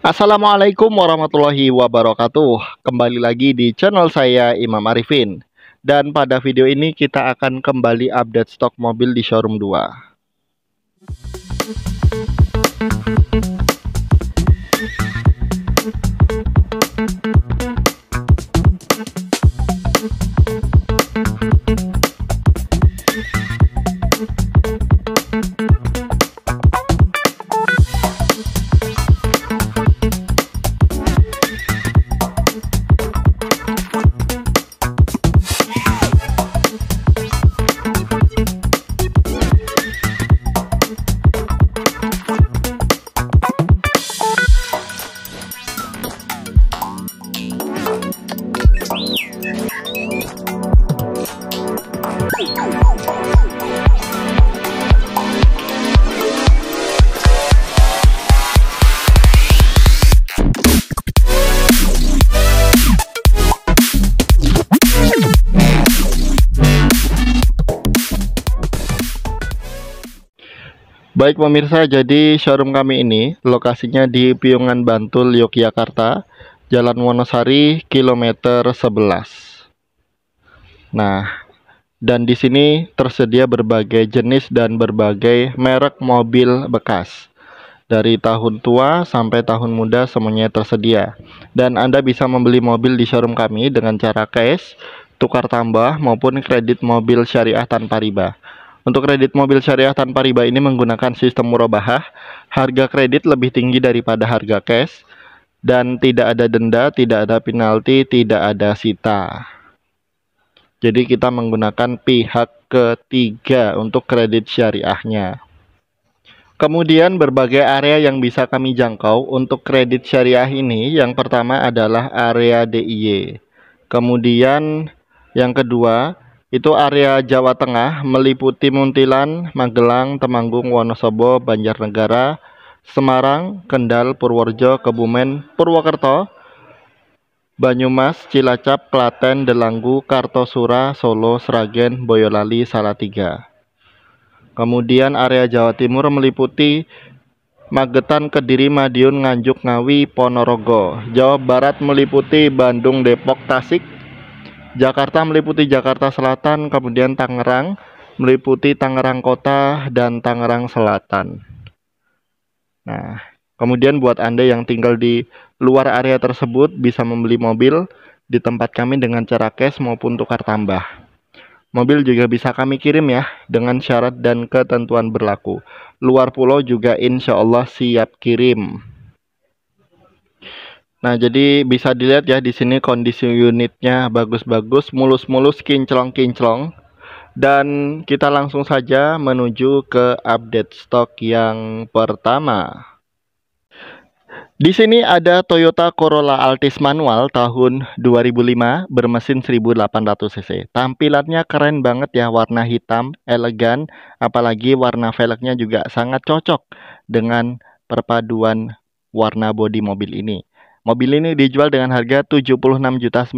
Assalamualaikum warahmatullahi wabarakatuh Kembali lagi di channel saya Imam Arifin Dan pada video ini kita akan kembali update stok mobil di showroom 2 Baik pemirsa, jadi showroom kami ini lokasinya di Piungan Bantul, Yogyakarta, Jalan Wonosari, kilometer 11. Nah, dan di sini tersedia berbagai jenis dan berbagai merek mobil bekas. Dari tahun tua sampai tahun muda semuanya tersedia. Dan Anda bisa membeli mobil di showroom kami dengan cara cash, tukar tambah maupun kredit mobil syariah tanpa riba. Untuk kredit mobil syariah tanpa riba ini menggunakan sistem murabahah. Harga kredit lebih tinggi daripada harga cash dan tidak ada denda, tidak ada penalti, tidak ada sita. Jadi kita menggunakan pihak ketiga untuk kredit syariahnya. Kemudian berbagai area yang bisa kami jangkau untuk kredit syariah ini yang pertama adalah area DIY. Kemudian yang kedua itu area Jawa Tengah meliputi Muntilan, Magelang, Temanggung, Wonosobo, Banjarnegara, Semarang, Kendal, Purworejo, Kebumen, Purwokerto, Banyumas, Cilacap, Klaten, Delanggu, Kartosura, Solo, Sragen, Boyolali, Salatiga. Kemudian area Jawa Timur meliputi Magetan, Kediri, Madiun, Nganjuk, Ngawi, Ponorogo. Jawa Barat meliputi Bandung, Depok, Tasik, Jakarta meliputi Jakarta Selatan, kemudian Tangerang meliputi Tangerang Kota dan Tangerang Selatan. Nah, kemudian buat Anda yang tinggal di luar area tersebut bisa membeli mobil di tempat kami dengan cara cash maupun tukar tambah. Mobil juga bisa kami kirim ya dengan syarat dan ketentuan berlaku. Luar pulau juga insya Allah siap kirim. Nah, jadi bisa dilihat ya di sini kondisi unitnya bagus-bagus, mulus-mulus, kinclong-kinclong. Dan kita langsung saja menuju ke update stok yang pertama. Di sini ada Toyota Corolla Altis manual tahun 2005 bermesin 1800cc. Tampilannya keren banget ya, warna hitam, elegan, apalagi warna velgnya juga sangat cocok dengan perpaduan warna bodi mobil ini. Mobil ini dijual dengan harga 76.900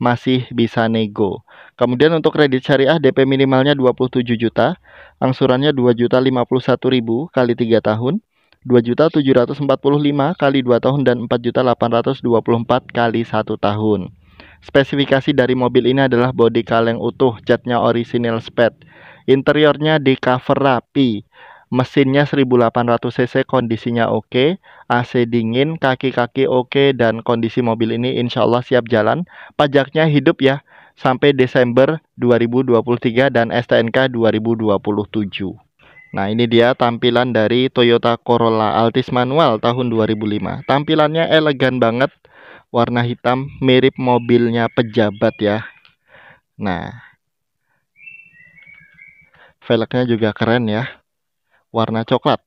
masih bisa nego. Kemudian untuk kredit syariah DP minimalnya 27 juta, angsurannya 2.051.000 kali 3 tahun, 2.745 kali 2 tahun dan 4.824 kali 1 tahun. Spesifikasi dari mobil ini adalah bodi kaleng utuh, catnya orisinil spet. Interiornya di cover rapi, Mesinnya 1800 cc kondisinya oke, AC dingin, kaki-kaki oke dan kondisi mobil ini insya Allah siap jalan. Pajaknya hidup ya sampai Desember 2023 dan STNK 2027. Nah ini dia tampilan dari Toyota Corolla Altis manual tahun 2005. Tampilannya elegan banget, warna hitam mirip mobilnya pejabat ya. Nah velgnya juga keren ya warna coklat.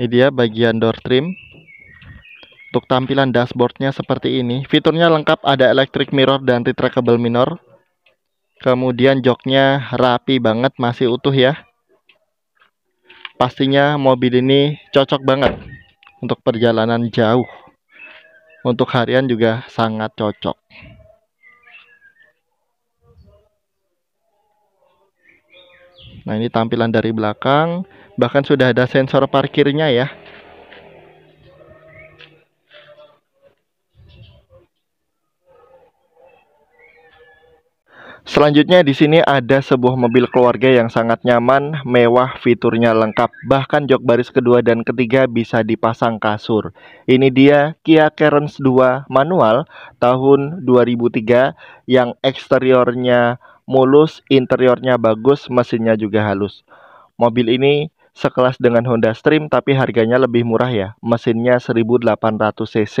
Ini dia bagian door trim. Untuk tampilan dashboardnya seperti ini. Fiturnya lengkap ada electric mirror dan retractable mirror. Kemudian joknya rapi banget, masih utuh ya. Pastinya mobil ini cocok banget untuk perjalanan jauh. Untuk harian juga sangat cocok. Nah, ini tampilan dari belakang, bahkan sudah ada sensor parkirnya ya. Selanjutnya di sini ada sebuah mobil keluarga yang sangat nyaman, mewah, fiturnya lengkap. Bahkan jok baris kedua dan ketiga bisa dipasang kasur. Ini dia Kia Carens 2 manual tahun 2003 yang eksteriornya mulus, interiornya bagus, mesinnya juga halus. Mobil ini sekelas dengan Honda Stream tapi harganya lebih murah ya. Mesinnya 1800 cc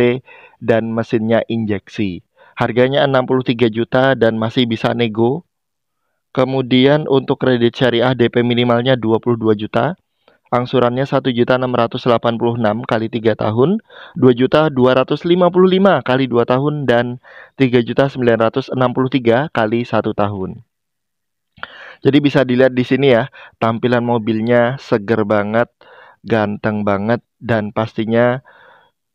dan mesinnya injeksi. Harganya 63 juta dan masih bisa nego. Kemudian untuk kredit syariah DP minimalnya 22 juta. Angsurannya 1.686 kali 3 tahun, 2.255 kali 2 tahun, dan 3.963 kali 1 tahun. Jadi bisa dilihat di sini ya, tampilan mobilnya seger banget, ganteng banget, dan pastinya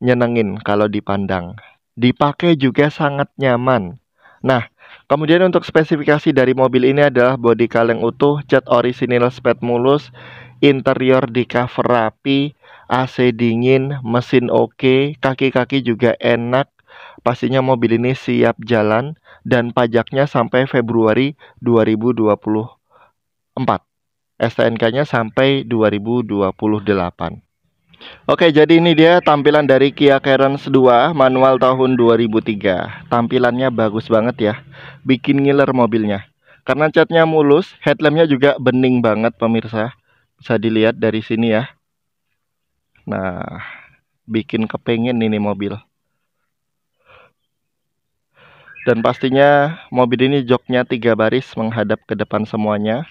nyenengin kalau dipandang. Dipakai juga sangat nyaman. Nah, kemudian untuk spesifikasi dari mobil ini adalah body kaleng utuh, cat orisinil spet mulus, interior di cover rapi, AC dingin, mesin oke, okay, kaki-kaki juga enak. Pastinya mobil ini siap jalan dan pajaknya sampai Februari 2024. STNK-nya sampai 2028. Oke, jadi ini dia tampilan dari Kia Carens 2 manual tahun 2003. Tampilannya bagus banget ya. Bikin ngiler mobilnya. Karena catnya mulus, headlampnya juga bening banget pemirsa bisa dilihat dari sini ya nah bikin kepengen ini mobil dan pastinya mobil ini joknya tiga baris menghadap ke depan semuanya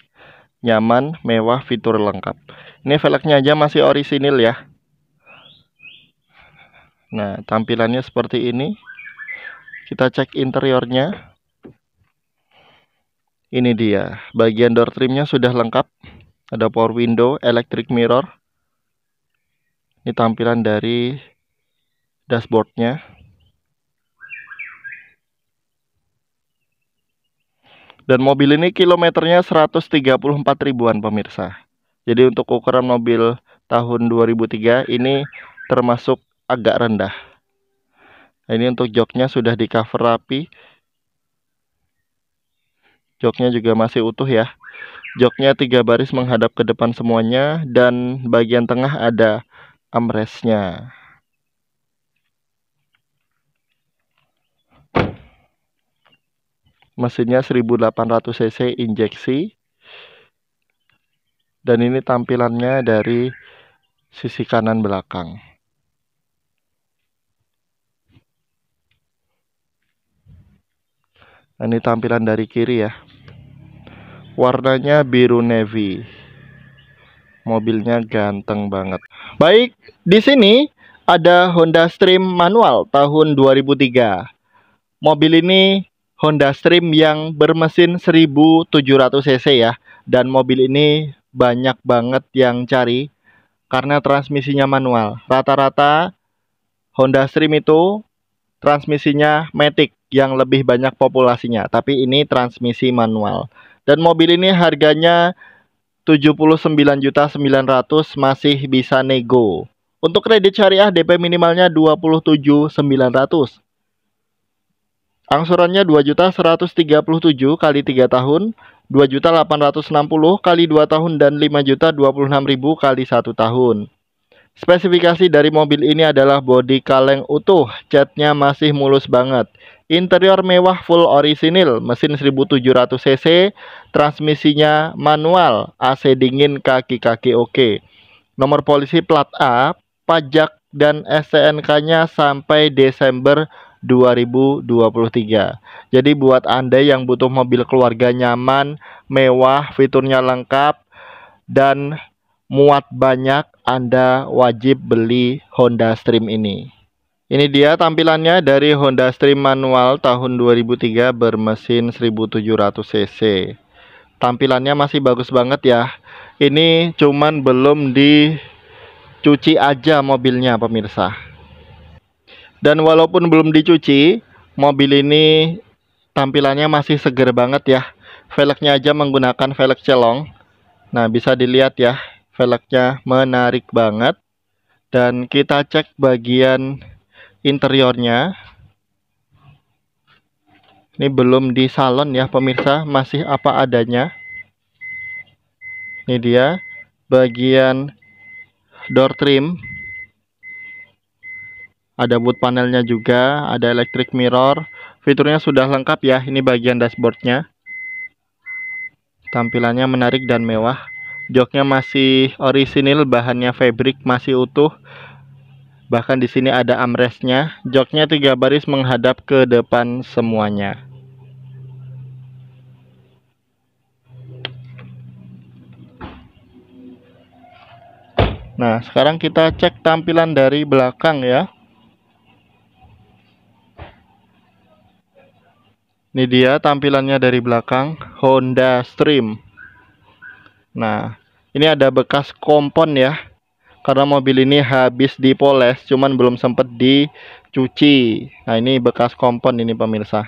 nyaman mewah fitur lengkap ini velgnya aja masih orisinil ya nah tampilannya seperti ini kita cek interiornya ini dia bagian door trimnya sudah lengkap ada power window, electric mirror. Ini tampilan dari dashboardnya. Dan mobil ini kilometernya 134 ribuan pemirsa. Jadi untuk ukuran mobil tahun 2003 ini termasuk agak rendah. Ini untuk joknya sudah di cover rapi joknya juga masih utuh ya joknya tiga baris menghadap ke depan semuanya dan bagian tengah ada amresnya mesinnya 1800 cc injeksi dan ini tampilannya dari sisi kanan belakang nah, ini tampilan dari kiri ya warnanya biru navy mobilnya ganteng banget baik di sini ada Honda Stream manual tahun 2003 mobil ini Honda Stream yang bermesin 1700 cc ya dan mobil ini banyak banget yang cari karena transmisinya manual rata-rata Honda Stream itu transmisinya matic yang lebih banyak populasinya tapi ini transmisi manual dan mobil ini harganya 79.900 masih bisa nego. Untuk kredit syariah DP minimalnya 27.900. Angsurannya 2.137 kali 3 tahun, 2.860 kali 2 tahun dan 5.026.000 kali 1 tahun. Spesifikasi dari mobil ini adalah bodi kaleng utuh, catnya masih mulus banget. Interior mewah full orisinil, mesin 1700 cc, transmisinya manual, AC dingin, kaki-kaki oke. Nomor polisi plat A, pajak dan STNK-nya sampai Desember 2023. Jadi buat Anda yang butuh mobil keluarga nyaman, mewah, fiturnya lengkap dan muat banyak, Anda wajib beli Honda Stream ini. Ini dia tampilannya dari Honda Stream manual tahun 2003 bermesin 1700 cc. Tampilannya masih bagus banget ya. Ini cuman belum dicuci aja mobilnya pemirsa. Dan walaupun belum dicuci, mobil ini tampilannya masih seger banget ya. Velgnya aja menggunakan velg celong. Nah, bisa dilihat ya, velgnya menarik banget. Dan kita cek bagian interiornya. Ini belum di salon ya pemirsa, masih apa adanya. Ini dia bagian door trim. Ada boot panelnya juga, ada electric mirror. Fiturnya sudah lengkap ya, ini bagian dashboardnya. Tampilannya menarik dan mewah. Joknya masih orisinil, bahannya fabric masih utuh. Bahkan di sini ada armrestnya. Joknya tiga baris menghadap ke depan semuanya. Nah, sekarang kita cek tampilan dari belakang ya. Ini dia tampilannya dari belakang Honda Stream. Nah, ini ada bekas kompon ya karena mobil ini habis dipoles cuman belum sempat dicuci nah ini bekas kompon ini pemirsa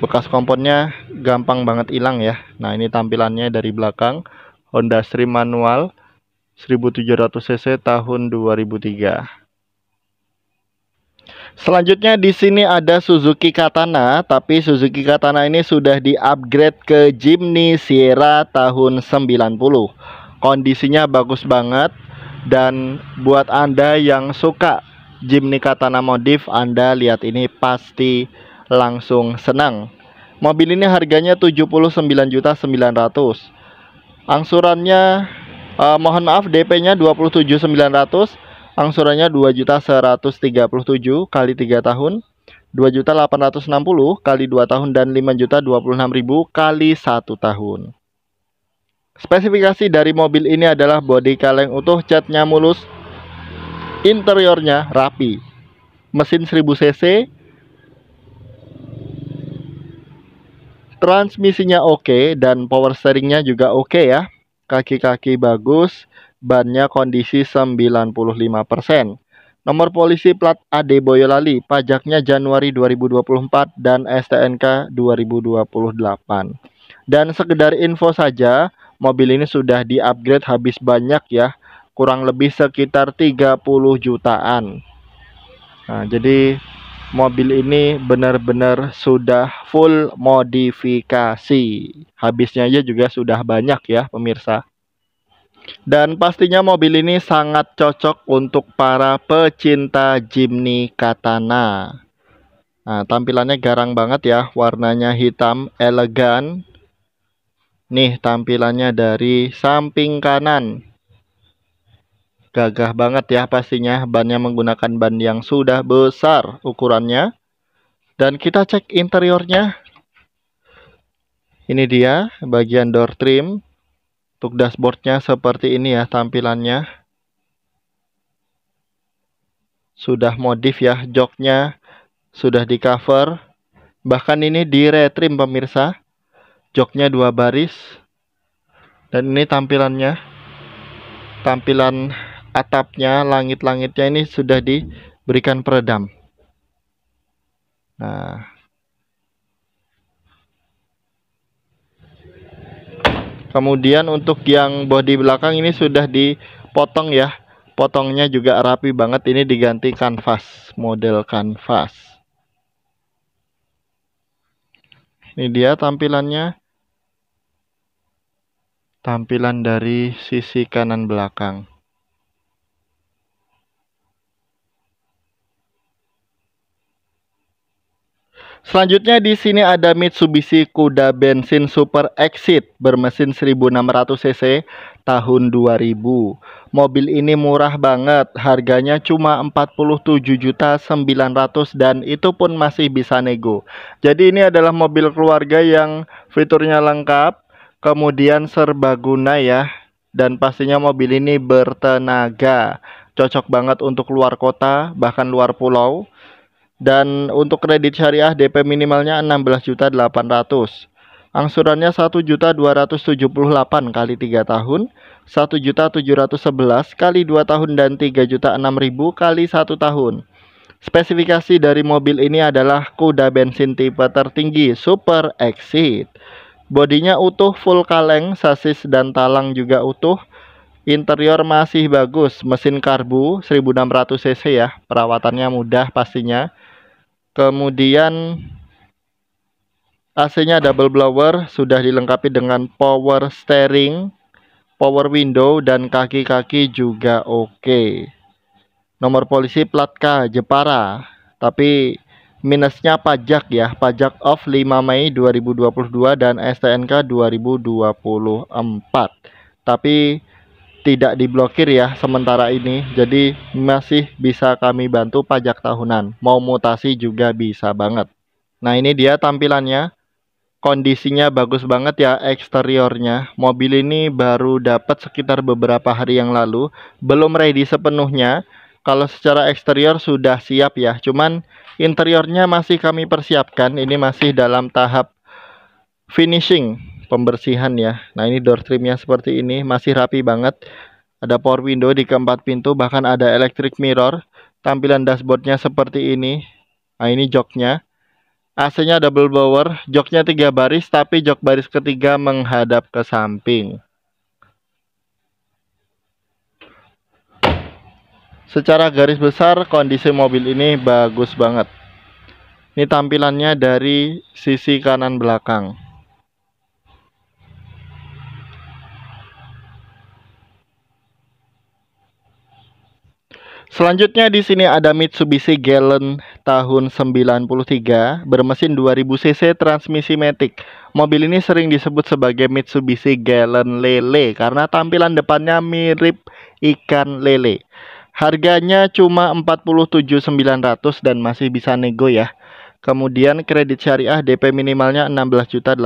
bekas komponnya gampang banget hilang ya nah ini tampilannya dari belakang Honda Stream manual 1700 cc tahun 2003 Selanjutnya di sini ada Suzuki Katana, tapi Suzuki Katana ini sudah di-upgrade ke Jimny Sierra tahun 90. Kondisinya bagus banget dan buat Anda yang suka Jimny Katana modif, Anda lihat ini pasti langsung senang. Mobil ini harganya 79.900. Angsurannya eh, mohon maaf DP-nya 27.900 angsurannya 2.137 kali 3 tahun 2.860 kali 2 tahun dan 5.026.000 kali 1 tahun Spesifikasi dari mobil ini adalah bodi kaleng utuh, catnya mulus, interiornya rapi. Mesin 1000 cc. Transmisinya oke okay, dan power steeringnya juga oke okay ya. Kaki-kaki bagus, bannya kondisi 95%. Nomor polisi plat AD Boyolali, pajaknya Januari 2024 dan STNK 2028. Dan sekedar info saja, mobil ini sudah di-upgrade habis banyak ya, kurang lebih sekitar 30 jutaan. Nah, jadi mobil ini benar-benar sudah full modifikasi. Habisnya aja juga sudah banyak ya, pemirsa. Dan pastinya mobil ini sangat cocok untuk para pecinta Jimny Katana. Nah, tampilannya garang banget ya, warnanya hitam, elegan. Nih tampilannya dari samping kanan. Gagah banget ya pastinya, bannya menggunakan ban yang sudah besar ukurannya. Dan kita cek interiornya. Ini dia bagian door trim untuk dashboardnya seperti ini ya tampilannya. Sudah modif ya joknya, sudah di cover. Bahkan ini di retrim pemirsa. Joknya dua baris. Dan ini tampilannya. Tampilan atapnya, langit-langitnya ini sudah diberikan peredam. Nah, kemudian untuk yang bodi belakang ini sudah dipotong ya potongnya juga rapi banget ini diganti kanvas model kanvas ini dia tampilannya tampilan dari sisi kanan belakang Selanjutnya di sini ada Mitsubishi Kuda bensin Super Exit bermesin 1600 cc tahun 2000. Mobil ini murah banget, harganya cuma 47.900 dan itu pun masih bisa nego. Jadi ini adalah mobil keluarga yang fiturnya lengkap, kemudian serbaguna ya. Dan pastinya mobil ini bertenaga, cocok banget untuk luar kota bahkan luar pulau dan untuk kredit syariah DP minimalnya 16.800. Angsurannya 1.278 kali 3 tahun, 1.711 kali 2 tahun dan 3.6000 kali 1 tahun. Spesifikasi dari mobil ini adalah kuda bensin tipe tertinggi Super Exit. Bodinya utuh full kaleng, sasis dan talang juga utuh. Interior masih bagus, mesin karbu 1600 cc ya, perawatannya mudah pastinya kemudian AC-nya double blower sudah dilengkapi dengan power steering power window dan kaki-kaki juga oke nomor polisi plat K Jepara tapi minusnya pajak ya pajak off 5 Mei 2022 dan STNK 2024 tapi tidak diblokir ya sementara ini jadi masih bisa kami bantu pajak tahunan mau mutasi juga bisa banget nah ini dia tampilannya kondisinya bagus banget ya eksteriornya mobil ini baru dapat sekitar beberapa hari yang lalu belum ready sepenuhnya kalau secara eksterior sudah siap ya cuman interiornya masih kami persiapkan ini masih dalam tahap finishing pembersihan ya. Nah ini door trimnya seperti ini, masih rapi banget. Ada power window di keempat pintu, bahkan ada electric mirror. Tampilan dashboardnya seperti ini. Nah ini joknya. AC-nya double blower, joknya tiga baris, tapi jok baris ketiga menghadap ke samping. Secara garis besar, kondisi mobil ini bagus banget. Ini tampilannya dari sisi kanan belakang. Selanjutnya di sini ada Mitsubishi Galen tahun 93 bermesin 2000cc transmisi matic. Mobil ini sering disebut sebagai Mitsubishi Galen Lele karena tampilan depannya mirip ikan lele. Harganya cuma 47.900 dan masih bisa nego ya. Kemudian kredit syariah DP minimalnya 16.800.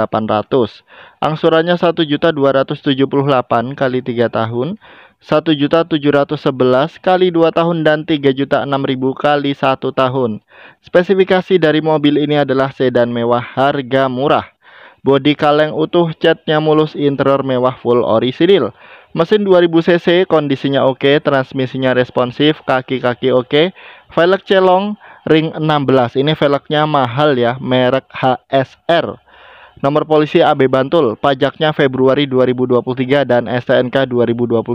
Angsurannya 1.278 kali 3 tahun juta 1.711 kali 2 tahun dan juta 3.6000 kali 1 tahun. Spesifikasi dari mobil ini adalah sedan mewah harga murah. Bodi kaleng utuh, catnya mulus, interior mewah full orisinil. Mesin 2000cc, kondisinya oke, transmisinya responsif, kaki-kaki oke, velg celong, ring 16. Ini velgnya mahal ya, merek HSR. Nomor polisi AB Bantul, pajaknya Februari 2023 dan STNK 2027.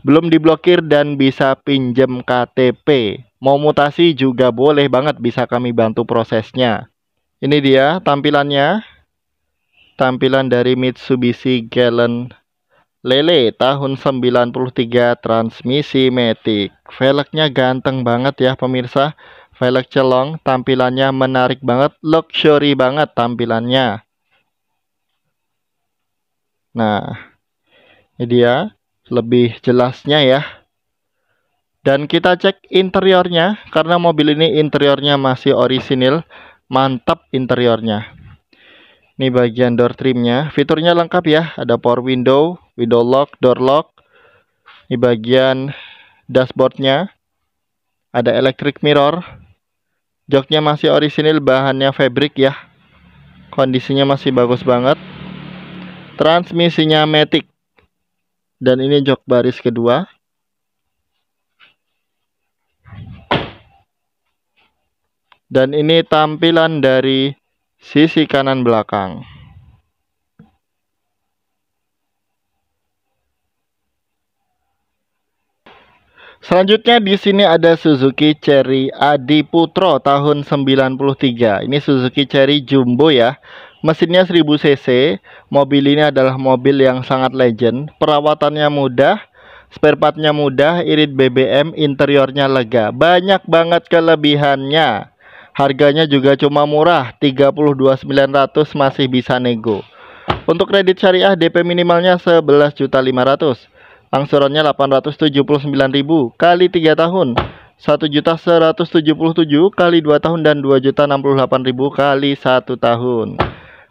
Belum diblokir dan bisa pinjam KTP. Mau mutasi juga boleh banget bisa kami bantu prosesnya. Ini dia tampilannya. Tampilan dari Mitsubishi Galen Lele tahun 93 transmisi matic. Velgnya ganteng banget ya pemirsa. Velg celong tampilannya menarik banget, luxury banget tampilannya. Nah, ini dia lebih jelasnya ya. Dan kita cek interiornya karena mobil ini interiornya masih orisinil, mantap interiornya. Ini bagian door trimnya, fiturnya lengkap ya, ada power window, window lock, door lock. Ini bagian dashboardnya, ada electric mirror. Joknya masih orisinil, bahannya fabric ya. Kondisinya masih bagus banget transmisinya matic dan ini jok baris kedua dan ini tampilan dari sisi kanan belakang Selanjutnya di sini ada Suzuki Cherry Adi Putro tahun 93. Ini Suzuki Cherry Jumbo ya. Mesinnya 1000 cc, mobil ini adalah mobil yang sangat legend, perawatannya mudah, spare partnya mudah, irit BBM, interiornya lega. Banyak banget kelebihannya. Harganya juga cuma murah, 32.900 masih bisa nego. Untuk kredit syariah DP minimalnya 11.500. Angsurannya 879.000 kali 3 tahun. 1.177 kali 2 tahun dan 2.068.000 kali 1 tahun.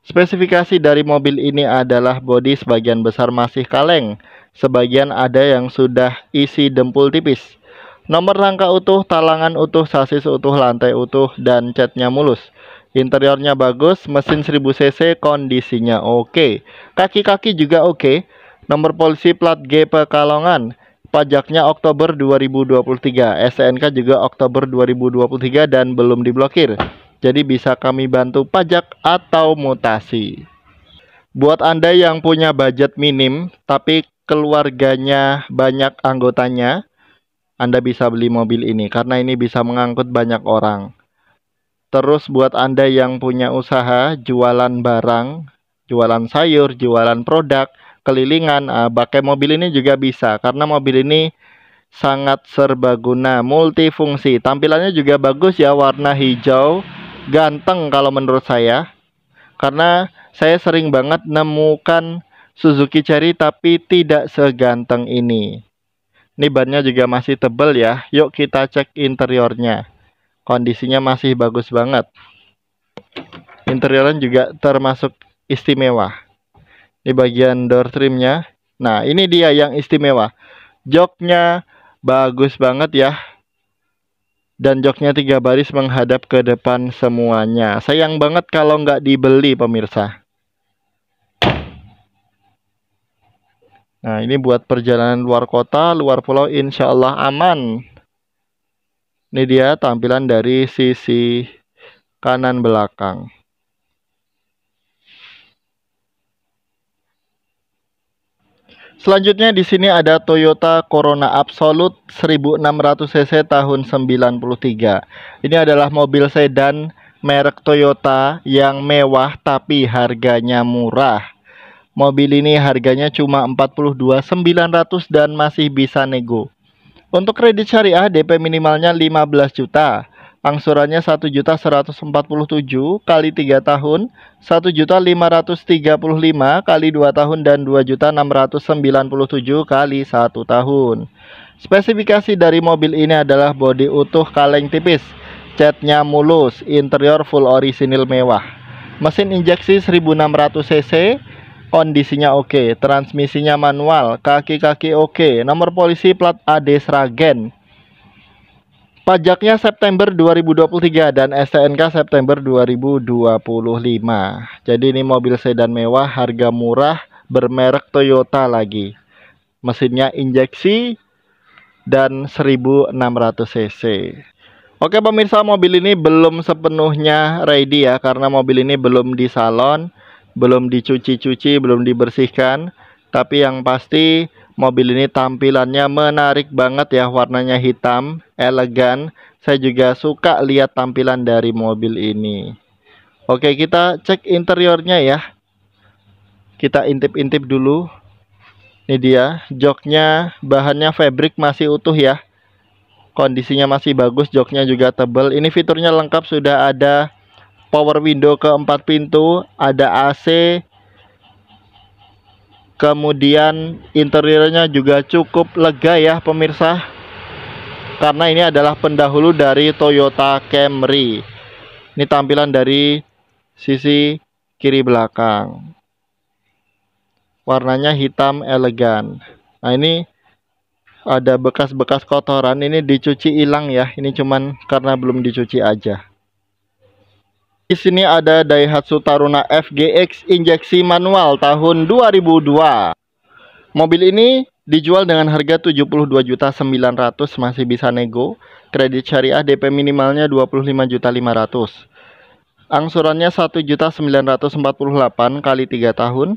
Spesifikasi dari mobil ini adalah bodi sebagian besar masih kaleng, sebagian ada yang sudah isi dempul tipis. Nomor rangka utuh, talangan utuh, sasis utuh, lantai utuh, dan catnya mulus. Interiornya bagus, mesin 1000cc, kondisinya oke. Okay. Kaki-kaki juga oke. Okay. Nomor polisi plat G Pekalongan. Pajaknya Oktober 2023, SNK juga Oktober 2023 dan belum diblokir jadi bisa kami bantu pajak atau mutasi. Buat Anda yang punya budget minim, tapi keluarganya banyak anggotanya, Anda bisa beli mobil ini karena ini bisa mengangkut banyak orang. Terus buat Anda yang punya usaha, jualan barang, jualan sayur, jualan produk, kelilingan, ah, pakai mobil ini juga bisa karena mobil ini sangat serbaguna, multifungsi. Tampilannya juga bagus ya, warna hijau, ganteng kalau menurut saya karena saya sering banget nemukan Suzuki Cherry tapi tidak seganteng ini. Ini bannya juga masih tebel ya. Yuk kita cek interiornya. Kondisinya masih bagus banget. Interiornya juga termasuk istimewa. Di bagian door trimnya. Nah ini dia yang istimewa. Joknya bagus banget ya dan joknya tiga baris menghadap ke depan semuanya. Sayang banget kalau nggak dibeli pemirsa. Nah ini buat perjalanan luar kota, luar pulau insya Allah aman. Ini dia tampilan dari sisi kanan belakang. Selanjutnya di sini ada Toyota Corona Absolute 1600 cc tahun 93. Ini adalah mobil sedan merek Toyota yang mewah tapi harganya murah. Mobil ini harganya cuma 42.900 dan masih bisa nego. Untuk kredit syariah DP minimalnya 15 juta angsurannya 1.147 kali 3 tahun, 1.535 kali 2 tahun dan 2.697 kali 1 tahun. Spesifikasi dari mobil ini adalah bodi utuh kaleng tipis, catnya mulus, interior full orisinil mewah. Mesin injeksi 1600 cc, kondisinya oke, okay, transmisinya manual, kaki-kaki oke, okay, nomor polisi plat AD Sragen, Pajaknya September 2023 dan STNK September 2025. Jadi ini mobil sedan mewah, harga murah, bermerek Toyota lagi. Mesinnya injeksi dan 1600 cc. Oke pemirsa mobil ini belum sepenuhnya ready ya karena mobil ini belum di salon, belum dicuci-cuci, belum dibersihkan. Tapi yang pasti Mobil ini tampilannya menarik banget ya, warnanya hitam, elegan. Saya juga suka lihat tampilan dari mobil ini. Oke, kita cek interiornya ya. Kita intip-intip dulu. Ini dia, joknya, bahannya fabric masih utuh ya. Kondisinya masih bagus, joknya juga tebal. Ini fiturnya lengkap, sudah ada power window keempat pintu, ada AC, kemudian interiornya juga cukup lega ya pemirsa karena ini adalah pendahulu dari Toyota Camry ini tampilan dari sisi kiri belakang warnanya hitam elegan nah ini ada bekas-bekas kotoran ini dicuci hilang ya ini cuman karena belum dicuci aja di sini ada Daihatsu Taruna FGX injeksi manual tahun 2002. Mobil ini dijual dengan harga 72.900 masih bisa nego. Kredit syariah DP minimalnya 25.500. Angsurannya 1.948 kali 3 tahun,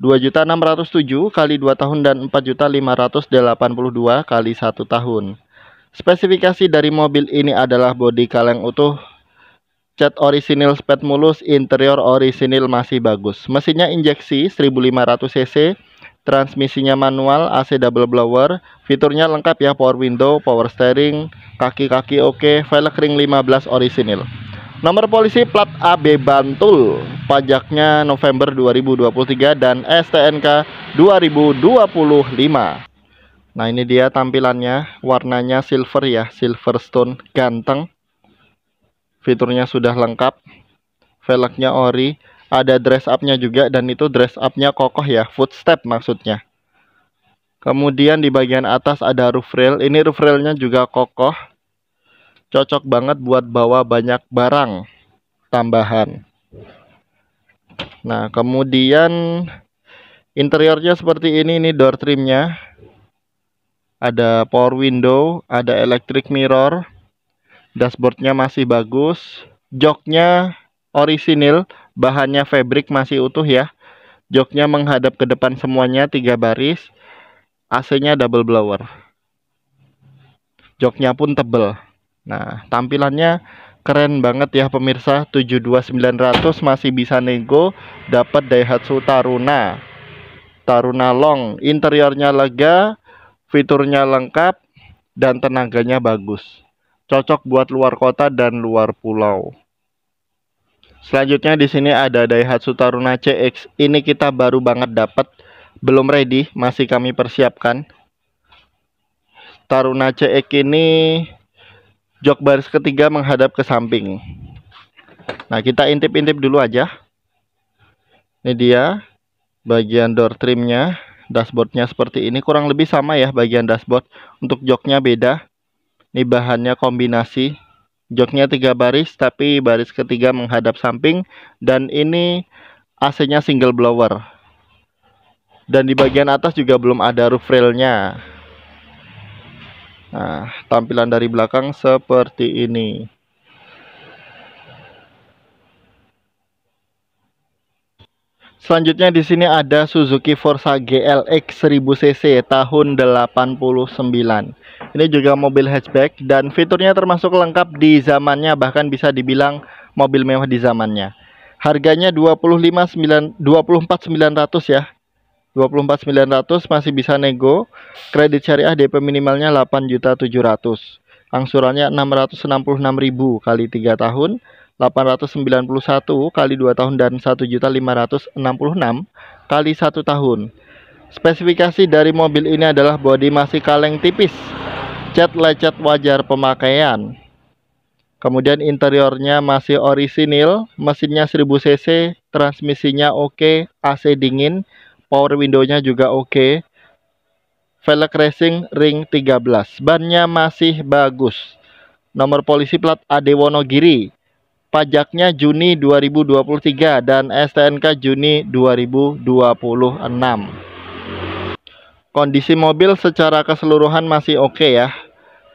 2.607 kali 2 tahun dan 4.582 kali 1 tahun. Spesifikasi dari mobil ini adalah bodi kaleng utuh Cat orisinil spet mulus, interior orisinil masih bagus. Mesinnya injeksi 1500 cc, transmisinya manual, AC double blower, fiturnya lengkap ya, power window, power steering, kaki-kaki oke, okay, velg ring 15 orisinil. Nomor polisi plat AB Bantul, pajaknya November 2023 dan STNK 2025. Nah ini dia tampilannya, warnanya silver ya, silver stone ganteng. Fiturnya sudah lengkap. Velgnya ori, ada dress up-nya juga dan itu dress up-nya kokoh ya, footstep maksudnya. Kemudian di bagian atas ada roof rail. Ini roof railnya juga kokoh. Cocok banget buat bawa banyak barang tambahan. Nah, kemudian interiornya seperti ini, ini door trimnya. Ada power window, ada electric mirror, dashboardnya masih bagus joknya orisinil bahannya fabric masih utuh ya joknya menghadap ke depan semuanya tiga baris AC-nya double blower joknya pun tebel nah tampilannya keren banget ya pemirsa 72900 masih bisa nego dapat Daihatsu Taruna Taruna Long interiornya lega fiturnya lengkap dan tenaganya bagus Cocok buat luar kota dan luar pulau. Selanjutnya di sini ada Daihatsu Taruna CX. Ini kita baru banget dapat, belum ready, masih kami persiapkan. Taruna CX ini jok baris ketiga menghadap ke samping. Nah, kita intip-intip dulu aja. Ini dia bagian door trimnya, dashboardnya seperti ini, kurang lebih sama ya bagian dashboard. Untuk joknya beda. Ini bahannya kombinasi. Joknya tiga baris, tapi baris ketiga menghadap samping. Dan ini AC-nya single blower. Dan di bagian atas juga belum ada roof railnya. Nah, tampilan dari belakang seperti ini. Selanjutnya di sini ada Suzuki Forza GLX 1000cc tahun 89. Ini juga mobil hatchback dan fiturnya termasuk lengkap di zamannya bahkan bisa dibilang mobil mewah di zamannya. Harganya 24.900 ya. 24.900 masih bisa nego. Kredit syariah DP minimalnya 8.700. Angsurannya 666.000 kali 3 tahun 891 kali 2 tahun dan 1.566 kali 1 tahun. Spesifikasi dari mobil ini adalah bodi masih kaleng tipis, cat lecet wajar pemakaian. Kemudian interiornya masih orisinil, mesinnya 1000 cc, transmisinya oke, AC dingin, power window-nya juga oke. Velg Racing Ring 13. Bannya masih bagus. Nomor polisi plat AD Wonogiri pajaknya Juni 2023 dan STNK Juni 2026. Kondisi mobil secara keseluruhan masih oke okay ya.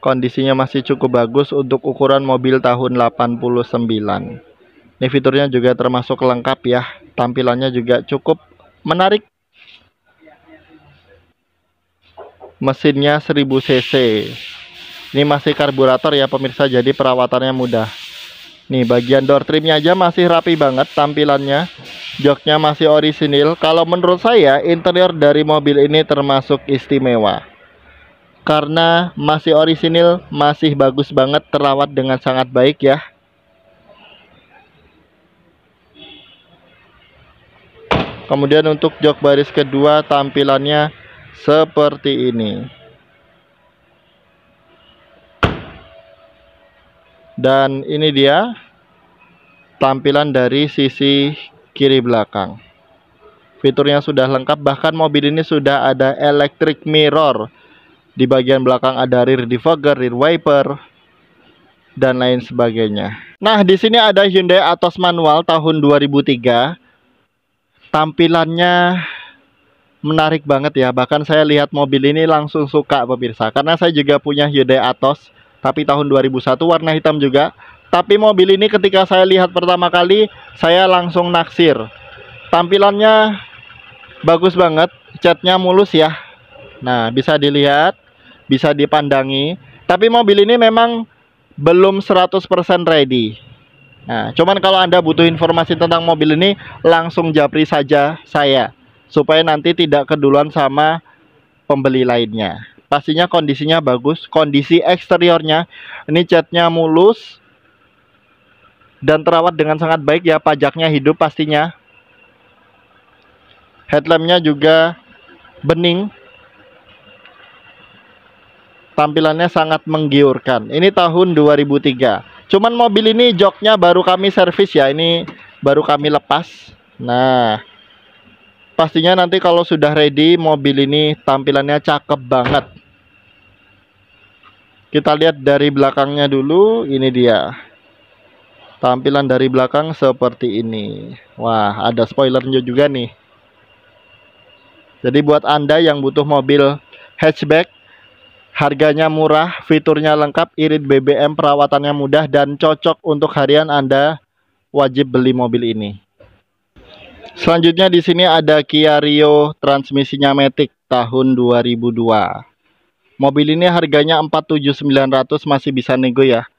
Kondisinya masih cukup bagus untuk ukuran mobil tahun 89. Ini fiturnya juga termasuk lengkap ya. Tampilannya juga cukup menarik. Mesinnya 1000 cc. Ini masih karburator ya pemirsa jadi perawatannya mudah. Nih bagian door trimnya aja masih rapi banget tampilannya. Joknya masih orisinil. Kalau menurut saya interior dari mobil ini termasuk istimewa. Karena masih orisinil, masih bagus banget terawat dengan sangat baik ya. Kemudian untuk jok baris kedua tampilannya seperti ini. Dan ini dia tampilan dari sisi kiri belakang fiturnya sudah lengkap bahkan mobil ini sudah ada electric mirror di bagian belakang ada rear defogger, rear wiper dan lain sebagainya. Nah, di sini ada Hyundai Atos manual tahun 2003. Tampilannya menarik banget ya. Bahkan saya lihat mobil ini langsung suka pemirsa karena saya juga punya Hyundai Atos tapi tahun 2001 warna hitam juga tapi mobil ini ketika saya lihat pertama kali, saya langsung naksir. Tampilannya bagus banget, catnya mulus ya. Nah, bisa dilihat, bisa dipandangi. Tapi mobil ini memang belum 100% ready. Nah, cuman kalau Anda butuh informasi tentang mobil ini, langsung japri saja saya. Supaya nanti tidak keduluan sama pembeli lainnya. Pastinya kondisinya bagus, kondisi eksteriornya. Ini catnya mulus, dan terawat dengan sangat baik ya pajaknya hidup pastinya headlampnya juga bening tampilannya sangat menggiurkan ini tahun 2003 cuman mobil ini joknya baru kami servis ya ini baru kami lepas nah pastinya nanti kalau sudah ready mobil ini tampilannya cakep banget kita lihat dari belakangnya dulu ini dia Tampilan dari belakang seperti ini. Wah, ada spoilernya juga nih. Jadi buat Anda yang butuh mobil hatchback, harganya murah, fiturnya lengkap, irit BBM, perawatannya mudah, dan cocok untuk harian Anda wajib beli mobil ini. Selanjutnya di sini ada Kia Rio transmisinya Matic tahun 2002. Mobil ini harganya 47900 masih bisa nego ya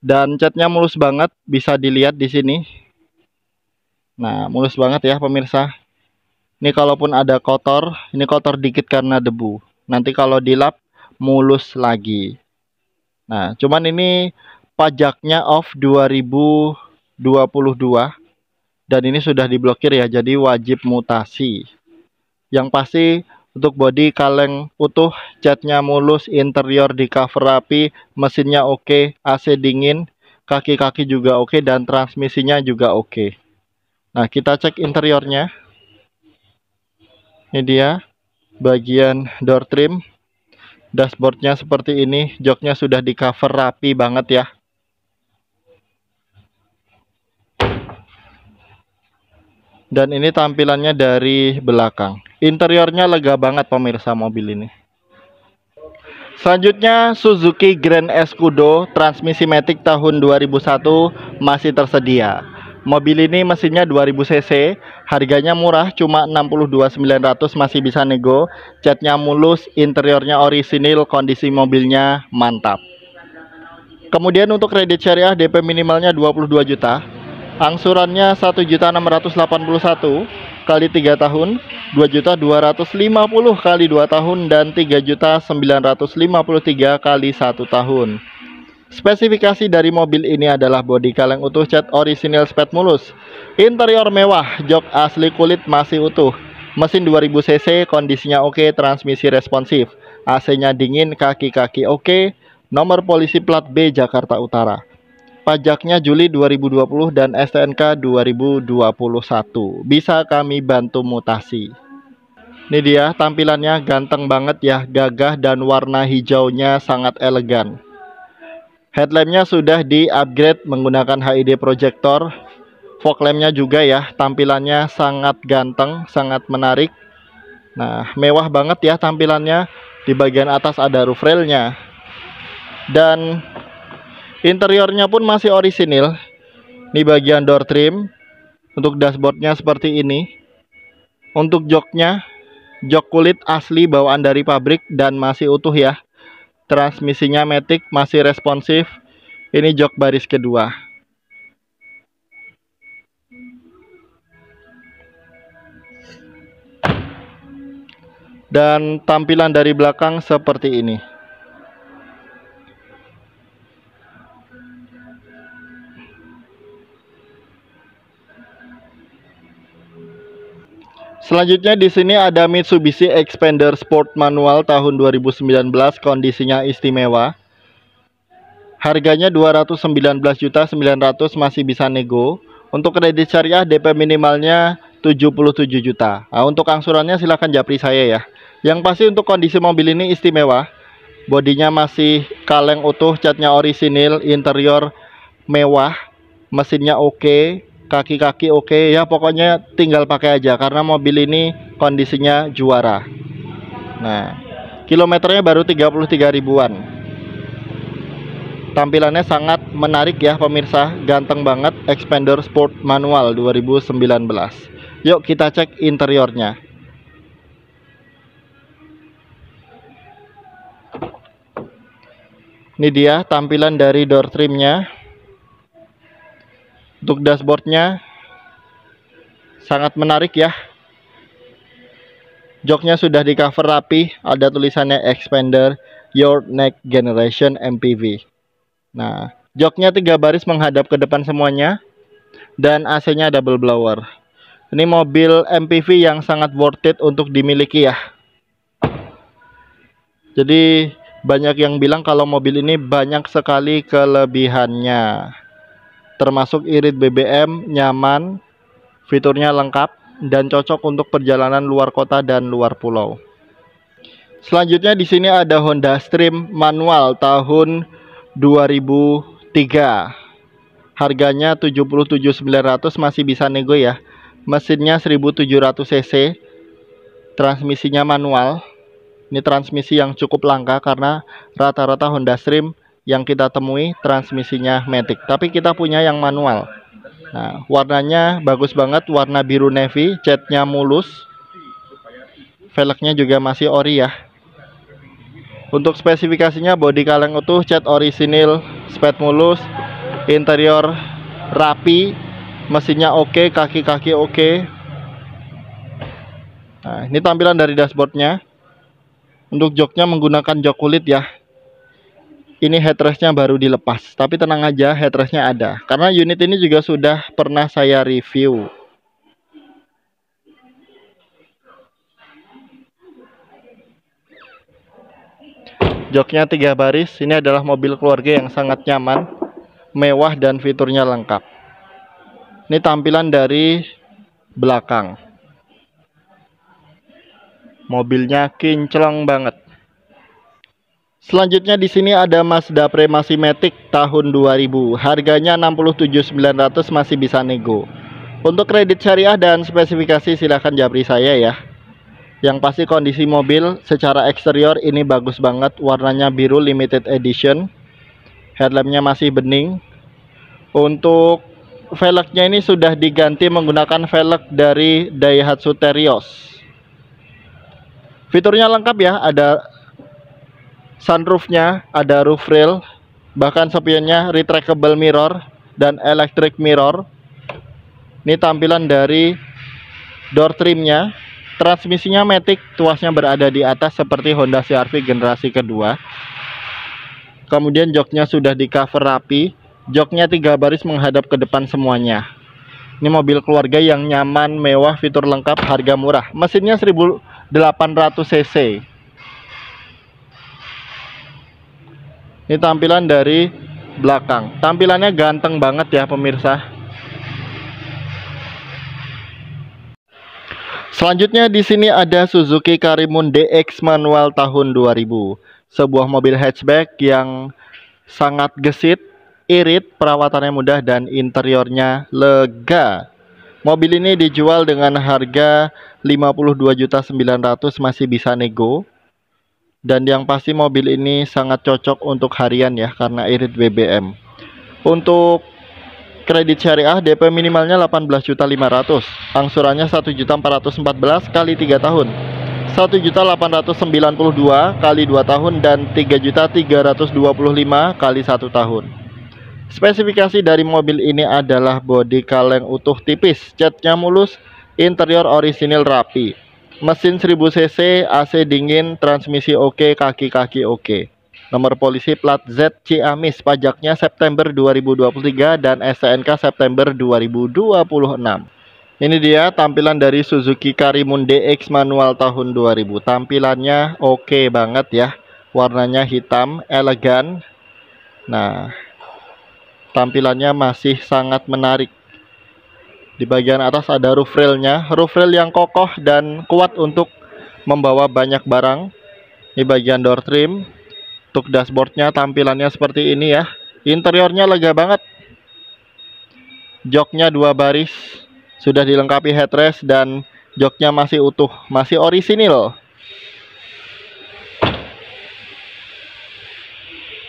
dan catnya mulus banget bisa dilihat di sini nah mulus banget ya pemirsa ini kalaupun ada kotor ini kotor dikit karena debu nanti kalau dilap mulus lagi nah cuman ini pajaknya off 2022 dan ini sudah diblokir ya jadi wajib mutasi yang pasti untuk body kaleng utuh, catnya mulus, interior di cover rapi, mesinnya oke, AC dingin, kaki-kaki juga oke dan transmisinya juga oke. Nah, kita cek interiornya. Ini dia bagian door trim. Dashboardnya seperti ini, joknya sudah di cover rapi banget ya. Dan ini tampilannya dari belakang. Interiornya lega banget pemirsa mobil ini. Selanjutnya Suzuki Grand Escudo transmisi matic tahun 2001 masih tersedia. Mobil ini mesinnya 2000 cc, harganya murah cuma 62.900 masih bisa nego, catnya mulus, interiornya orisinil, kondisi mobilnya mantap. Kemudian untuk kredit syariah DP minimalnya 22 juta, angsurannya 1.681 kali 3 tahun 2.250 kali 2 tahun dan 3.953 kali 1 tahun spesifikasi dari mobil ini adalah bodi kaleng utuh cat orisinil spet mulus interior mewah jok asli kulit masih utuh mesin 2000 cc kondisinya oke transmisi responsif AC nya dingin kaki-kaki oke nomor polisi plat B Jakarta Utara pajaknya Juli 2020 dan STNK 2021. Bisa kami bantu mutasi. Ini dia tampilannya ganteng banget ya, gagah dan warna hijaunya sangat elegan. Headlampnya sudah di-upgrade menggunakan HID projector. Fog lampnya juga ya, tampilannya sangat ganteng, sangat menarik. Nah, mewah banget ya tampilannya. Di bagian atas ada roof railnya. Dan Interiornya pun masih orisinil. Ini bagian door trim. Untuk dashboardnya seperti ini. Untuk joknya, jok kulit asli bawaan dari pabrik dan masih utuh ya. Transmisinya matic, masih responsif. Ini jok baris kedua. Dan tampilan dari belakang seperti ini. Selanjutnya di sini ada Mitsubishi Expander Sport Manual tahun 2019 kondisinya istimewa. Harganya 219.900 masih bisa nego. Untuk kredit syariah DP minimalnya 77 juta. Nah, untuk angsurannya silahkan japri saya ya. Yang pasti untuk kondisi mobil ini istimewa. Bodinya masih kaleng utuh, catnya orisinil, interior mewah, mesinnya oke, kaki-kaki oke okay. ya pokoknya tinggal pakai aja karena mobil ini kondisinya juara nah kilometernya baru 33 ribuan tampilannya sangat menarik ya pemirsa ganteng banget Expander Sport Manual 2019 yuk kita cek interiornya ini dia tampilan dari door trimnya untuk dashboardnya sangat menarik ya. Joknya sudah di cover rapi, ada tulisannya Expander Your Next Generation MPV. Nah, joknya tiga baris menghadap ke depan semuanya dan AC-nya double blower. Ini mobil MPV yang sangat worth it untuk dimiliki ya. Jadi banyak yang bilang kalau mobil ini banyak sekali kelebihannya termasuk irit BBM, nyaman, fiturnya lengkap, dan cocok untuk perjalanan luar kota dan luar pulau. Selanjutnya di sini ada Honda Stream manual tahun 2003. Harganya 77.900 masih bisa nego ya. Mesinnya 1700 cc. Transmisinya manual. Ini transmisi yang cukup langka karena rata-rata Honda Stream yang kita temui transmisinya matic, tapi kita punya yang manual. Nah, warnanya bagus banget, warna biru navy, catnya mulus. Velgnya juga masih ori ya. Untuk spesifikasinya body kaleng utuh, cat orisinil, spet mulus, interior rapi, mesinnya oke, okay, kaki-kaki oke. Okay. Nah, ini tampilan dari dashboardnya. Untuk joknya menggunakan jok kulit ya, ini headrestnya baru dilepas tapi tenang aja headrestnya ada karena unit ini juga sudah pernah saya review joknya tiga baris ini adalah mobil keluarga yang sangat nyaman mewah dan fiturnya lengkap ini tampilan dari belakang mobilnya kinclong banget Selanjutnya di sini ada Mazda Premasi Matic tahun 2000. Harganya 67900 masih bisa nego. Untuk kredit syariah dan spesifikasi silahkan japri saya ya. Yang pasti kondisi mobil secara eksterior ini bagus banget. Warnanya biru limited edition. Headlampnya masih bening. Untuk velgnya ini sudah diganti menggunakan velg dari Daihatsu Terios. Fiturnya lengkap ya, ada sunroofnya ada roof rail bahkan spionnya retractable mirror dan electric mirror ini tampilan dari door trimnya transmisinya matic tuasnya berada di atas seperti Honda CRV generasi kedua kemudian joknya sudah di cover rapi joknya tiga baris menghadap ke depan semuanya ini mobil keluarga yang nyaman mewah fitur lengkap harga murah mesinnya 1800 cc Ini tampilan dari belakang. Tampilannya ganteng banget ya pemirsa. Selanjutnya di sini ada Suzuki Karimun DX manual tahun 2000. Sebuah mobil hatchback yang sangat gesit, irit, perawatannya mudah dan interiornya lega. Mobil ini dijual dengan harga 52.900 masih bisa nego dan yang pasti mobil ini sangat cocok untuk harian ya karena irit BBM. Untuk kredit syariah DP minimalnya 18.500, angsurannya 1.414 kali 3 tahun. 1.892 kali 2 tahun dan 3.325 kali 1 tahun. Spesifikasi dari mobil ini adalah bodi kaleng utuh tipis, catnya mulus, interior orisinil rapi mesin 1000 cc, AC dingin, transmisi oke, okay, kaki-kaki oke. Okay. Nomor polisi plat Z Ciamis, pajaknya September 2023 dan STNK September 2026. Ini dia tampilan dari Suzuki Karimun DX manual tahun 2000. Tampilannya oke okay banget ya. Warnanya hitam, elegan. Nah, tampilannya masih sangat menarik. Di bagian atas ada roof railnya, roof rail yang kokoh dan kuat untuk membawa banyak barang. Di bagian door trim, untuk dashboardnya tampilannya seperti ini ya. Interiornya lega banget. Joknya dua baris, sudah dilengkapi headrest dan joknya masih utuh, masih orisinil.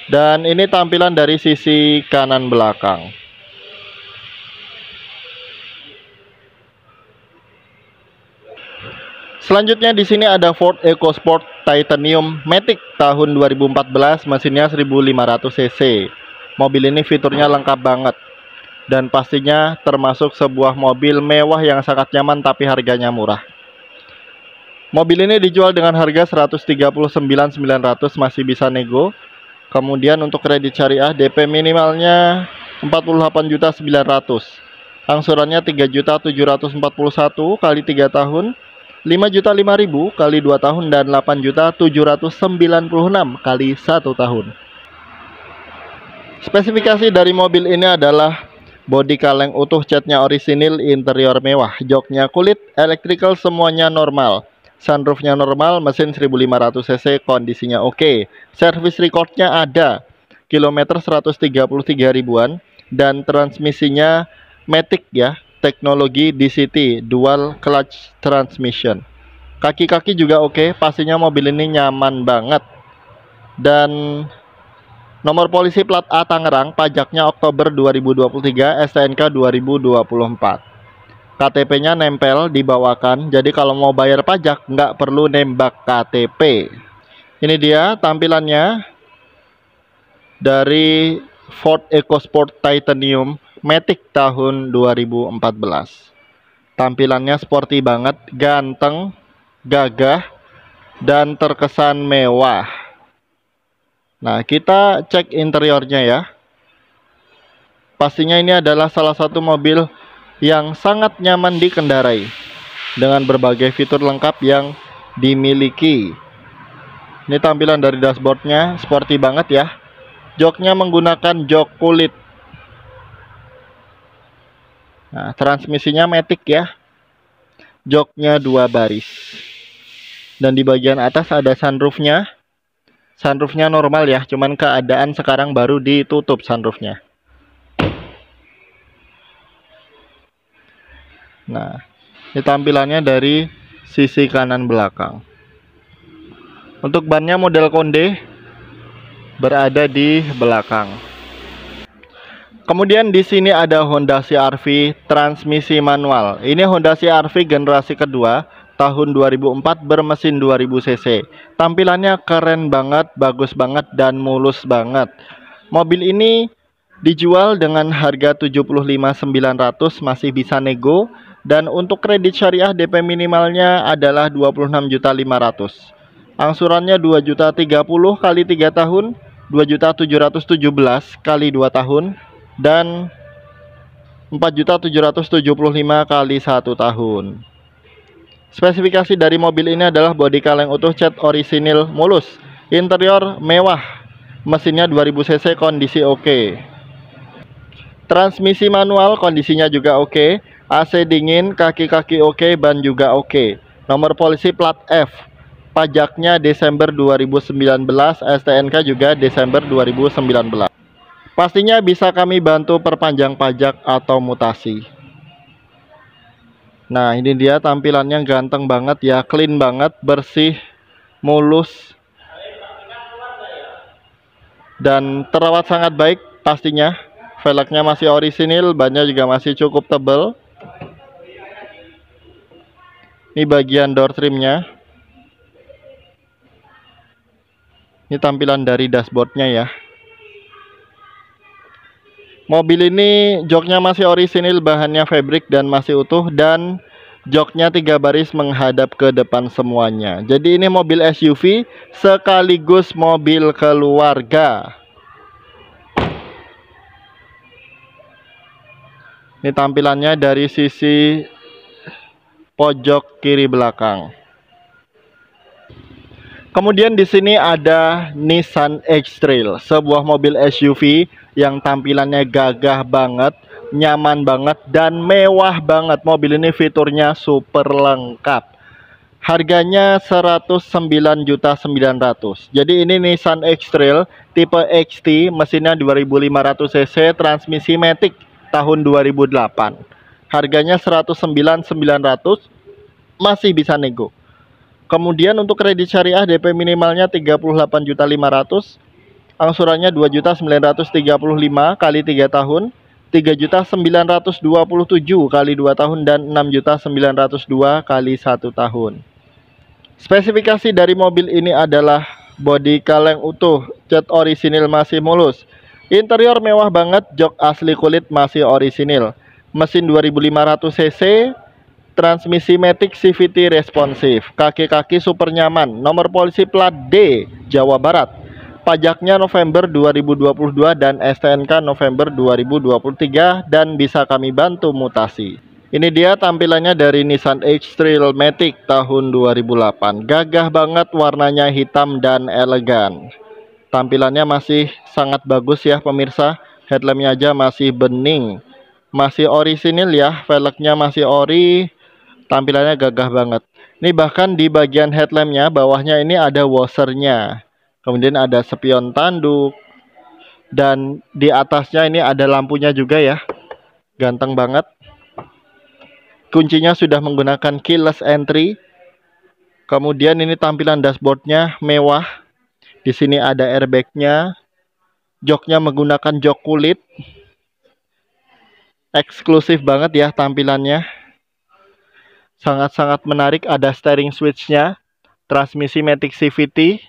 Dan ini tampilan dari sisi kanan belakang. Selanjutnya di sini ada Ford EcoSport Titanium Matic tahun 2014, mesinnya 1500 cc. Mobil ini fiturnya lengkap banget dan pastinya termasuk sebuah mobil mewah yang sangat nyaman tapi harganya murah. Mobil ini dijual dengan harga 139.900 masih bisa nego. Kemudian untuk kredit syariah DP minimalnya 48.900. Angsurannya 3.741 kali 3 tahun 5 juta lima ribu kali 2 tahun dan 8 juta 796 kali 1 tahun. Spesifikasi dari mobil ini adalah bodi kaleng utuh catnya orisinil, interior mewah, joknya kulit, electrical semuanya normal. Sunroofnya normal, mesin 1500 cc, kondisinya oke. Okay. Service recordnya ada, kilometer 133 ribuan, dan transmisinya Matic ya, teknologi DCT dual clutch transmission kaki-kaki juga oke okay. pastinya mobil ini nyaman banget dan nomor polisi plat A Tangerang pajaknya Oktober 2023 STNK 2024 KTP-nya nempel dibawakan jadi kalau mau bayar pajak nggak perlu nembak KTP ini dia tampilannya dari Ford EcoSport Titanium Matic tahun 2014. Tampilannya sporty banget, ganteng, gagah, dan terkesan mewah. Nah, kita cek interiornya ya. Pastinya ini adalah salah satu mobil yang sangat nyaman dikendarai dengan berbagai fitur lengkap yang dimiliki. Ini tampilan dari dashboardnya, sporty banget ya. Joknya menggunakan jok kulit Nah, transmisinya metik ya. Joknya dua baris. Dan di bagian atas ada sunroofnya. Sunroofnya normal ya, cuman keadaan sekarang baru ditutup sunroofnya. Nah, ini tampilannya dari sisi kanan belakang. Untuk bannya model konde berada di belakang. Kemudian di sini ada Honda CRV transmisi manual. Ini Honda CRV generasi kedua tahun 2004 bermesin 2000 cc. Tampilannya keren banget, bagus banget dan mulus banget. Mobil ini dijual dengan harga 75.900 masih bisa nego dan untuk kredit syariah DP minimalnya adalah 26.500. Angsurannya juta 2.030 kali 3 tahun, juta 2.717 kali 2 tahun, dan 4.775 kali 1 tahun. Spesifikasi dari mobil ini adalah bodi kaleng utuh cat orisinil mulus, interior mewah, mesinnya 2000 cc kondisi oke. Okay. Transmisi manual kondisinya juga oke, okay. AC dingin, kaki-kaki oke, okay, ban juga oke. Okay. Nomor polisi plat F. Pajaknya Desember 2019, STNK juga Desember 2019. Pastinya bisa kami bantu perpanjang pajak atau mutasi. Nah, ini dia tampilannya ganteng banget ya, clean banget, bersih, mulus, dan terawat sangat baik pastinya. Velgnya masih orisinil, bannya juga masih cukup tebal. Ini bagian door trimnya. Ini tampilan dari dashboardnya ya. Mobil ini joknya masih orisinil, bahannya fabric dan masih utuh dan joknya tiga baris menghadap ke depan semuanya. Jadi ini mobil SUV sekaligus mobil keluarga. Ini tampilannya dari sisi pojok kiri belakang. Kemudian di sini ada Nissan X-Trail, sebuah mobil SUV yang tampilannya gagah banget, nyaman banget dan mewah banget. Mobil ini fiturnya super lengkap. Harganya 109.900. Jadi ini Nissan X-Trail tipe XT, mesinnya 2500 cc, transmisi matic tahun 2008. Harganya 109.900 masih bisa nego. Kemudian untuk kredit syariah DP minimalnya 38.500, angsurannya 2.935 kali 3 tahun, 3.927 kali 2 tahun dan 6.902 kali 1 tahun. Spesifikasi dari mobil ini adalah bodi kaleng utuh, cat orisinil masih mulus. Interior mewah banget, jok asli kulit masih orisinil. Mesin 2500 cc, transmisi Matic CVT responsif, kaki-kaki super nyaman, nomor polisi plat D, Jawa Barat. Pajaknya November 2022 dan STNK November 2023 dan bisa kami bantu mutasi. Ini dia tampilannya dari Nissan X-Trail Matic tahun 2008. Gagah banget warnanya hitam dan elegan. Tampilannya masih sangat bagus ya pemirsa. Headlampnya aja masih bening. Masih orisinil ya, velgnya masih ori, Tampilannya gagah banget. Ini bahkan di bagian headlampnya, bawahnya ini ada washernya. Kemudian ada spion tanduk. Dan di atasnya ini ada lampunya juga ya. Ganteng banget. Kuncinya sudah menggunakan keyless entry. Kemudian ini tampilan dashboardnya mewah. Di sini ada airbagnya. Joknya menggunakan jok kulit. Eksklusif banget ya tampilannya sangat-sangat menarik ada steering switchnya transmisi Matic CVT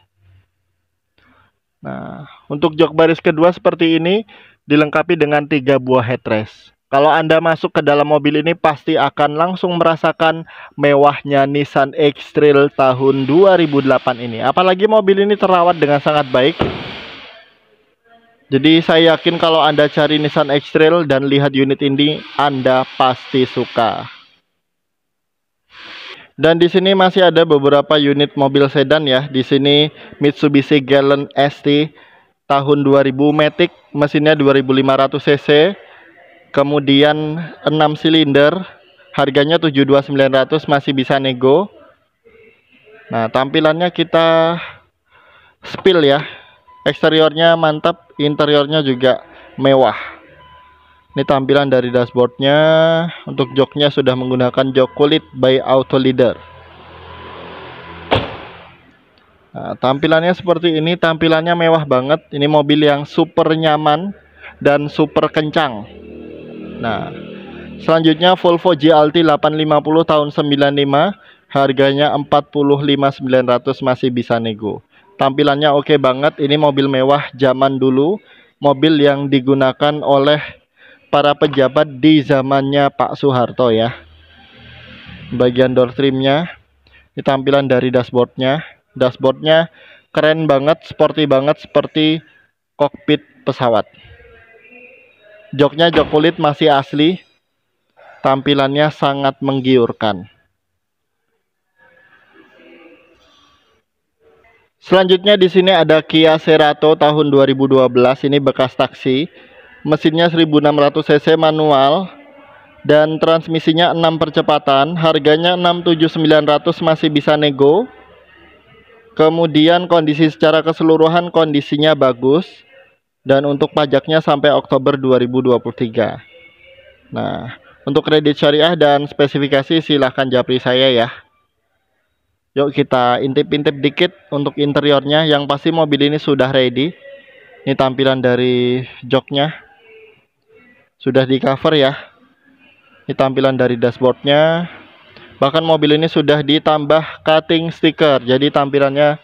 nah untuk jok baris kedua seperti ini dilengkapi dengan tiga buah headrest kalau Anda masuk ke dalam mobil ini pasti akan langsung merasakan mewahnya Nissan X-Trail tahun 2008 ini. Apalagi mobil ini terawat dengan sangat baik. Jadi saya yakin kalau Anda cari Nissan X-Trail dan lihat unit ini, Anda pasti suka. Dan di sini masih ada beberapa unit mobil sedan ya. Di sini Mitsubishi Galant ST tahun 2000 Matic, mesinnya 2500 cc. Kemudian 6 silinder, harganya 72900 masih bisa nego. Nah, tampilannya kita spill ya. Eksteriornya mantap, interiornya juga mewah. Ini tampilan dari dashboardnya. Untuk joknya sudah menggunakan jok kulit by Auto Leader. Nah, tampilannya seperti ini. Tampilannya mewah banget. Ini mobil yang super nyaman dan super kencang. Nah, selanjutnya Volvo GLT 850 tahun 95. Harganya 45.900 masih bisa nego. Tampilannya oke okay banget. Ini mobil mewah zaman dulu. Mobil yang digunakan oleh para pejabat di zamannya Pak Soeharto ya. Bagian door trimnya, tampilan dari dashboardnya. Dashboardnya keren banget, sporty banget seperti kokpit pesawat. Joknya jok kulit masih asli, tampilannya sangat menggiurkan. Selanjutnya di sini ada Kia Cerato tahun 2012 ini bekas taksi mesinnya 1600 cc manual dan transmisinya 6 percepatan harganya 67900 masih bisa nego kemudian kondisi secara keseluruhan kondisinya bagus dan untuk pajaknya sampai Oktober 2023 nah untuk kredit syariah dan spesifikasi silahkan japri saya ya yuk kita intip-intip dikit untuk interiornya yang pasti mobil ini sudah ready ini tampilan dari joknya sudah di cover ya ini tampilan dari dashboardnya bahkan mobil ini sudah ditambah cutting stiker jadi tampilannya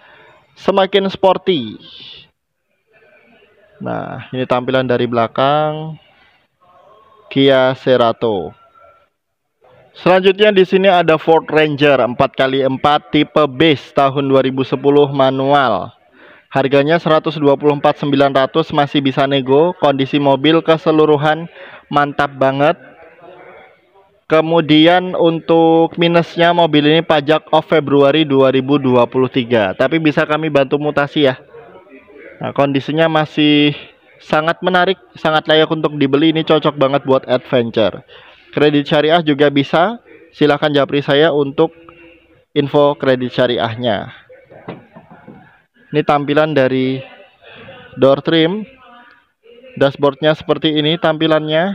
semakin sporty nah ini tampilan dari belakang Kia Cerato Selanjutnya di sini ada Ford Ranger 4x4 tipe base tahun 2010 manual. Harganya 124.900 masih bisa nego. Kondisi mobil keseluruhan mantap banget. Kemudian untuk minusnya mobil ini pajak off Februari 2023. Tapi bisa kami bantu mutasi ya. Nah, kondisinya masih sangat menarik, sangat layak untuk dibeli. Ini cocok banget buat adventure. Kredit syariah juga bisa. Silahkan japri saya untuk info kredit syariahnya. Ini tampilan dari door trim. Dashboardnya seperti ini tampilannya.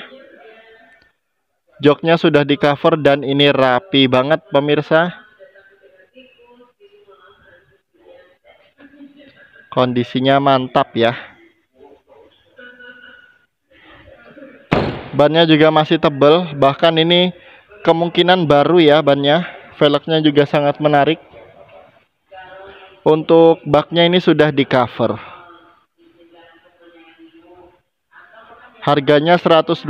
Joknya sudah di cover dan ini rapi banget pemirsa. Kondisinya mantap ya. Bannya juga masih tebal, bahkan ini kemungkinan baru ya bannya. Velgnya juga sangat menarik untuk baknya ini sudah di cover harganya 124.900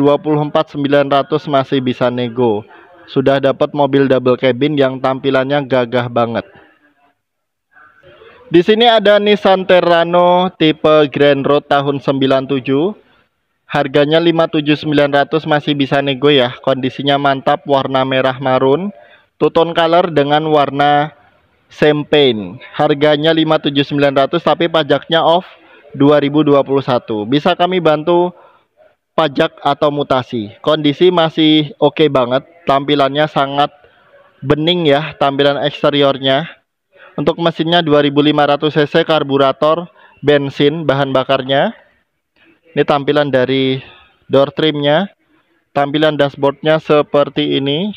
masih bisa nego sudah dapat mobil double cabin yang tampilannya gagah banget di sini ada Nissan Terrano tipe Grand Road tahun 97 Harganya 57900 masih bisa nego ya. Kondisinya mantap warna merah marun, Tuton color dengan warna champagne. Harganya 57900 tapi pajaknya off 2021. Bisa kami bantu pajak atau mutasi. Kondisi masih oke okay banget, tampilannya sangat bening ya tampilan eksteriornya. Untuk mesinnya 2500 cc karburator, bensin, bahan bakarnya. Ini tampilan dari door trimnya. Tampilan dashboardnya seperti ini.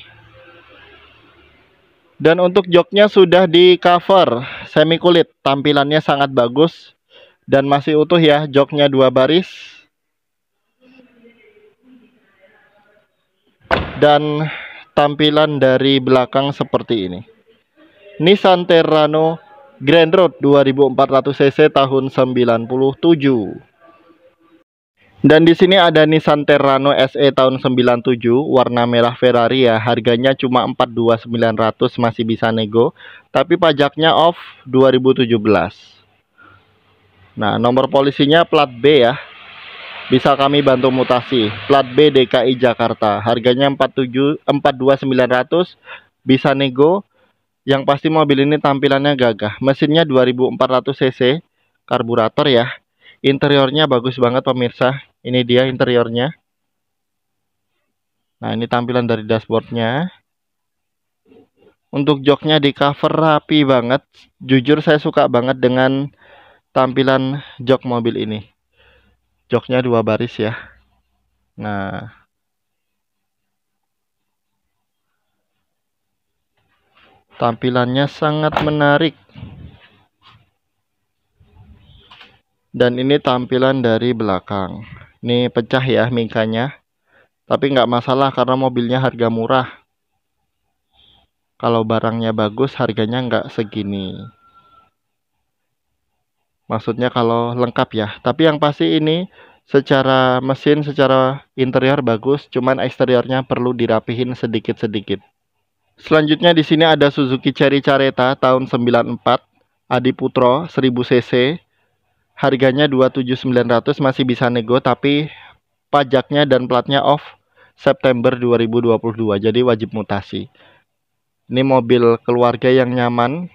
Dan untuk joknya sudah di cover semi kulit, tampilannya sangat bagus dan masih utuh ya joknya dua baris. Dan tampilan dari belakang seperti ini. Nissan Terrano Grand Road 2400cc tahun 97. Dan di sini ada Nissan Terrano SE tahun 97 warna merah Ferrari ya. Harganya cuma 42900 masih bisa nego, tapi pajaknya off 2017. Nah, nomor polisinya plat B ya. Bisa kami bantu mutasi. Plat B DKI Jakarta. Harganya 47 42900 bisa nego. Yang pasti mobil ini tampilannya gagah. Mesinnya 2400 cc, karburator ya. Interiornya bagus banget pemirsa. Ini dia interiornya. Nah, ini tampilan dari dashboardnya. Untuk joknya di cover rapi banget. Jujur saya suka banget dengan tampilan jok mobil ini. Joknya dua baris ya. Nah. Tampilannya sangat menarik. Dan ini tampilan dari belakang. Ini pecah ya mikanya, Tapi nggak masalah karena mobilnya harga murah. Kalau barangnya bagus harganya nggak segini. Maksudnya kalau lengkap ya. Tapi yang pasti ini secara mesin, secara interior bagus, cuman eksteriornya perlu dirapihin sedikit-sedikit. Selanjutnya di sini ada Suzuki Cherry Carreta tahun 94, Adiputro 1000 cc harganya 27900 masih bisa nego tapi pajaknya dan platnya off September 2022 jadi wajib mutasi ini mobil keluarga yang nyaman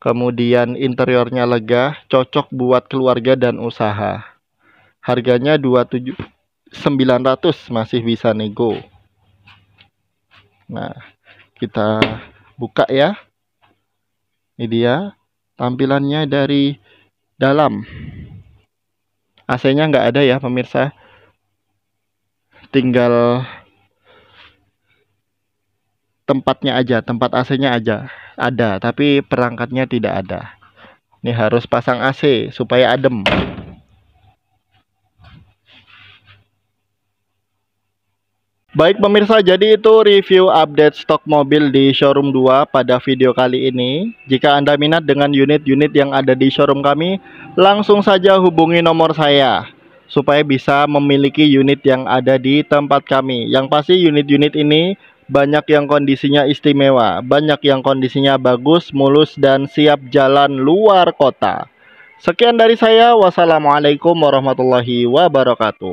kemudian interiornya lega cocok buat keluarga dan usaha harganya 27900 masih bisa nego nah kita buka ya ini dia tampilannya dari dalam. AC-nya nggak ada ya pemirsa. Tinggal tempatnya aja, tempat AC-nya aja ada, tapi perangkatnya tidak ada. Ini harus pasang AC supaya adem. Baik pemirsa, jadi itu review update stok mobil di showroom 2 pada video kali ini. Jika Anda minat dengan unit-unit yang ada di showroom kami, langsung saja hubungi nomor saya supaya bisa memiliki unit yang ada di tempat kami. Yang pasti unit-unit ini banyak yang kondisinya istimewa, banyak yang kondisinya bagus, mulus, dan siap jalan luar kota. Sekian dari saya, wassalamualaikum warahmatullahi wabarakatuh.